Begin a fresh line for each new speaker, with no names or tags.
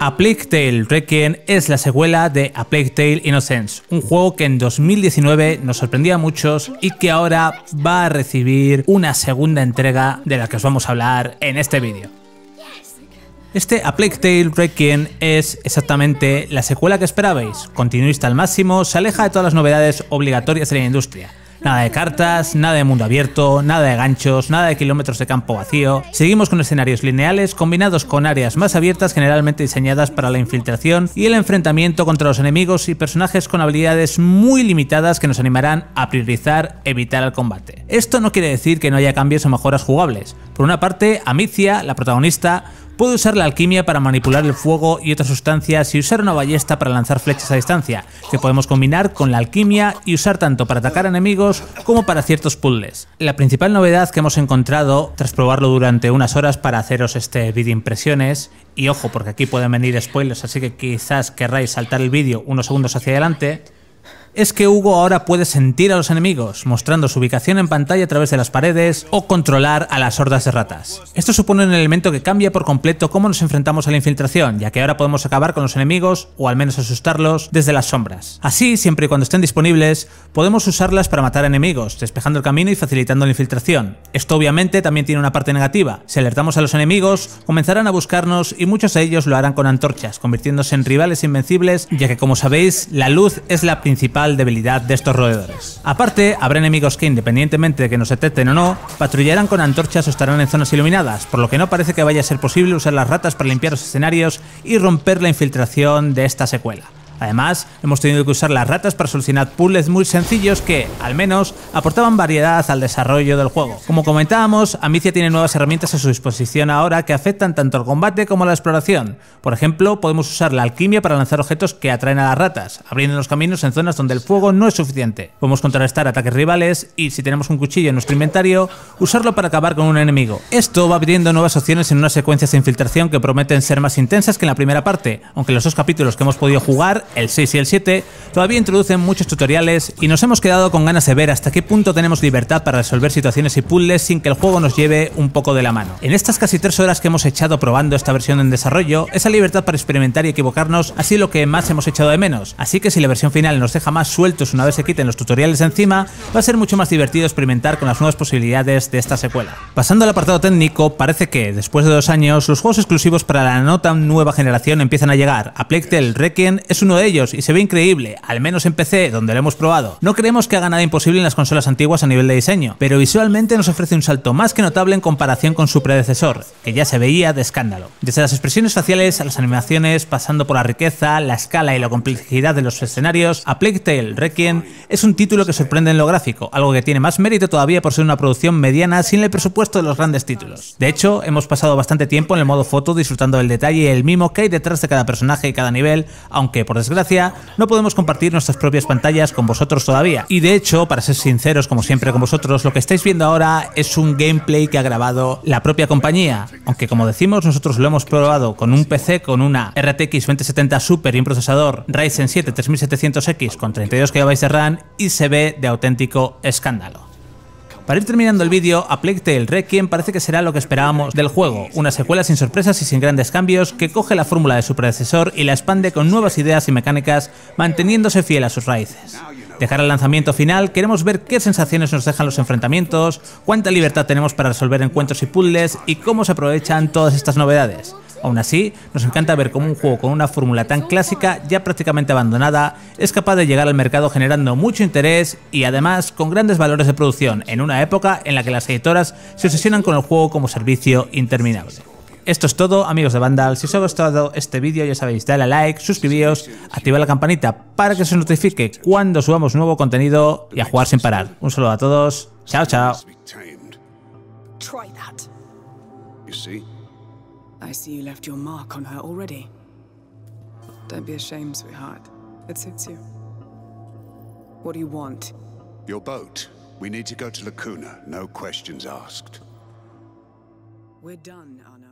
A Plague Tale Requiem es la secuela de A Plague Tale Innocence, un juego que en 2019 nos sorprendía a muchos y que ahora va a recibir una segunda entrega de la que os vamos a hablar en este vídeo. Este A Plague Tale Requiem es exactamente la secuela que esperabais, continuista al máximo, se aleja de todas las novedades obligatorias de la industria Nada de cartas, nada de mundo abierto, nada de ganchos, nada de kilómetros de campo vacío. Seguimos con escenarios lineales combinados con áreas más abiertas generalmente diseñadas para la infiltración y el enfrentamiento contra los enemigos y personajes con habilidades muy limitadas que nos animarán a priorizar evitar el combate. Esto no quiere decir que no haya cambios o mejoras jugables, por una parte, Amicia, la protagonista, puede usar la alquimia para manipular el fuego y otras sustancias y usar una ballesta para lanzar flechas a distancia, que podemos combinar con la alquimia y usar tanto para atacar enemigos como para ciertos puzzles. La principal novedad que hemos encontrado tras probarlo durante unas horas para haceros este vídeo impresiones, y ojo porque aquí pueden venir spoilers así que quizás querráis saltar el vídeo unos segundos hacia adelante, es que Hugo ahora puede sentir a los enemigos, mostrando su ubicación en pantalla a través de las paredes o controlar a las hordas de ratas. Esto supone un elemento que cambia por completo cómo nos enfrentamos a la infiltración, ya que ahora podemos acabar con los enemigos, o al menos asustarlos, desde las sombras. Así, siempre y cuando estén disponibles, podemos usarlas para matar enemigos, despejando el camino y facilitando la infiltración. Esto obviamente también tiene una parte negativa. Si alertamos a los enemigos, comenzarán a buscarnos y muchos de ellos lo harán con antorchas, convirtiéndose en rivales invencibles, ya que como sabéis, la luz es la principal debilidad de estos roedores. Aparte, habrá enemigos que, independientemente de que nos detecten o no, patrullarán con antorchas o estarán en zonas iluminadas, por lo que no parece que vaya a ser posible usar las ratas para limpiar los escenarios y romper la infiltración de esta secuela. Además, hemos tenido que usar las ratas para solucionar puzzles muy sencillos que, al menos, aportaban variedad al desarrollo del juego. Como comentábamos, Amicia tiene nuevas herramientas a su disposición ahora que afectan tanto al combate como a la exploración. Por ejemplo, podemos usar la alquimia para lanzar objetos que atraen a las ratas, abriendo los caminos en zonas donde el fuego no es suficiente. Podemos contrarrestar ataques rivales y, si tenemos un cuchillo en nuestro inventario, usarlo para acabar con un enemigo. Esto va abriendo nuevas opciones en unas secuencias de infiltración que prometen ser más intensas que en la primera parte, aunque los dos capítulos que hemos podido jugar el 6 y el 7, todavía introducen muchos tutoriales y nos hemos quedado con ganas de ver hasta qué punto tenemos libertad para resolver situaciones y puzzles sin que el juego nos lleve un poco de la mano. En estas casi 3 horas que hemos echado probando esta versión en desarrollo, esa libertad para experimentar y equivocarnos ha sido lo que más hemos echado de menos, así que si la versión final nos deja más sueltos una vez se quiten los tutoriales encima, va a ser mucho más divertido experimentar con las nuevas posibilidades de esta secuela. Pasando al apartado técnico, parece que, después de dos años, los juegos exclusivos para la nota nueva generación empiezan a llegar. A PlayTale Requiem es uno de ellos y se ve increíble, al menos en PC, donde lo hemos probado. No creemos que haga nada imposible en las consolas antiguas a nivel de diseño, pero visualmente nos ofrece un salto más que notable en comparación con su predecesor, que ya se veía de escándalo. Desde las expresiones faciales a las animaciones, pasando por la riqueza, la escala y la complejidad de los escenarios, A Plague Tale Requiem es un título que sorprende en lo gráfico, algo que tiene más mérito todavía por ser una producción mediana sin el presupuesto de los grandes títulos. De hecho, hemos pasado bastante tiempo en el modo foto disfrutando del detalle y el mimo que hay detrás de cada personaje y cada nivel, aunque por desgracia, no podemos compartir nuestras propias pantallas con vosotros todavía. Y de hecho, para ser sinceros, como siempre con vosotros, lo que estáis viendo ahora es un gameplay que ha grabado la propia compañía. Aunque como decimos, nosotros lo hemos probado con un PC con una RTX 2070 Super y un procesador Ryzen 7 3700X con 32 GB de RAM y se ve de auténtico escándalo. Para ir terminando el vídeo, a el Requiem parece que será lo que esperábamos del juego, una secuela sin sorpresas y sin grandes cambios que coge la fórmula de su predecesor y la expande con nuevas ideas y mecánicas, manteniéndose fiel a sus raíces. Dejar el lanzamiento final, queremos ver qué sensaciones nos dejan los enfrentamientos, cuánta libertad tenemos para resolver encuentros y puzzles y cómo se aprovechan todas estas novedades. Aún así, nos encanta ver cómo un juego con una fórmula tan clásica, ya prácticamente abandonada, es capaz de llegar al mercado generando mucho interés y además con grandes valores de producción en una época en la que las editoras se obsesionan con el juego como servicio interminable. Esto es todo, amigos de Vandal. Si os ha gustado este vídeo, ya sabéis, dale a like, suscribíos, activa la campanita para que se os notifique cuando subamos nuevo contenido y a jugar sin parar. Un saludo a todos. Chao, chao. I see you left your mark on her already. Don't be ashamed, sweetheart. It suits you. What do you want? Your boat. We need to go to Lacuna, no questions asked. We're done, Anna.